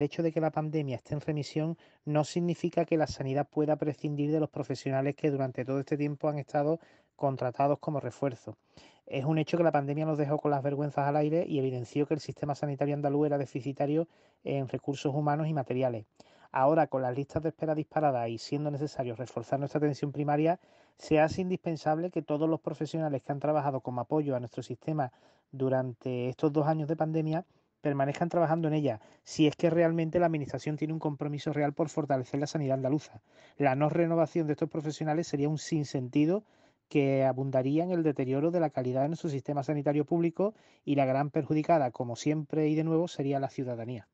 El hecho de que la pandemia esté en remisión no significa que la sanidad pueda prescindir de los profesionales que durante todo este tiempo han estado contratados como refuerzo. Es un hecho que la pandemia nos dejó con las vergüenzas al aire y evidenció que el sistema sanitario andaluz era deficitario en recursos humanos y materiales. Ahora, con las listas de espera disparadas y siendo necesario reforzar nuestra atención primaria, se hace indispensable que todos los profesionales que han trabajado como apoyo a nuestro sistema durante estos dos años de pandemia permanezcan trabajando en ella, si es que realmente la Administración tiene un compromiso real por fortalecer la sanidad andaluza. La no renovación de estos profesionales sería un sinsentido que abundaría en el deterioro de la calidad de nuestro sistema sanitario público y la gran perjudicada, como siempre y de nuevo, sería la ciudadanía.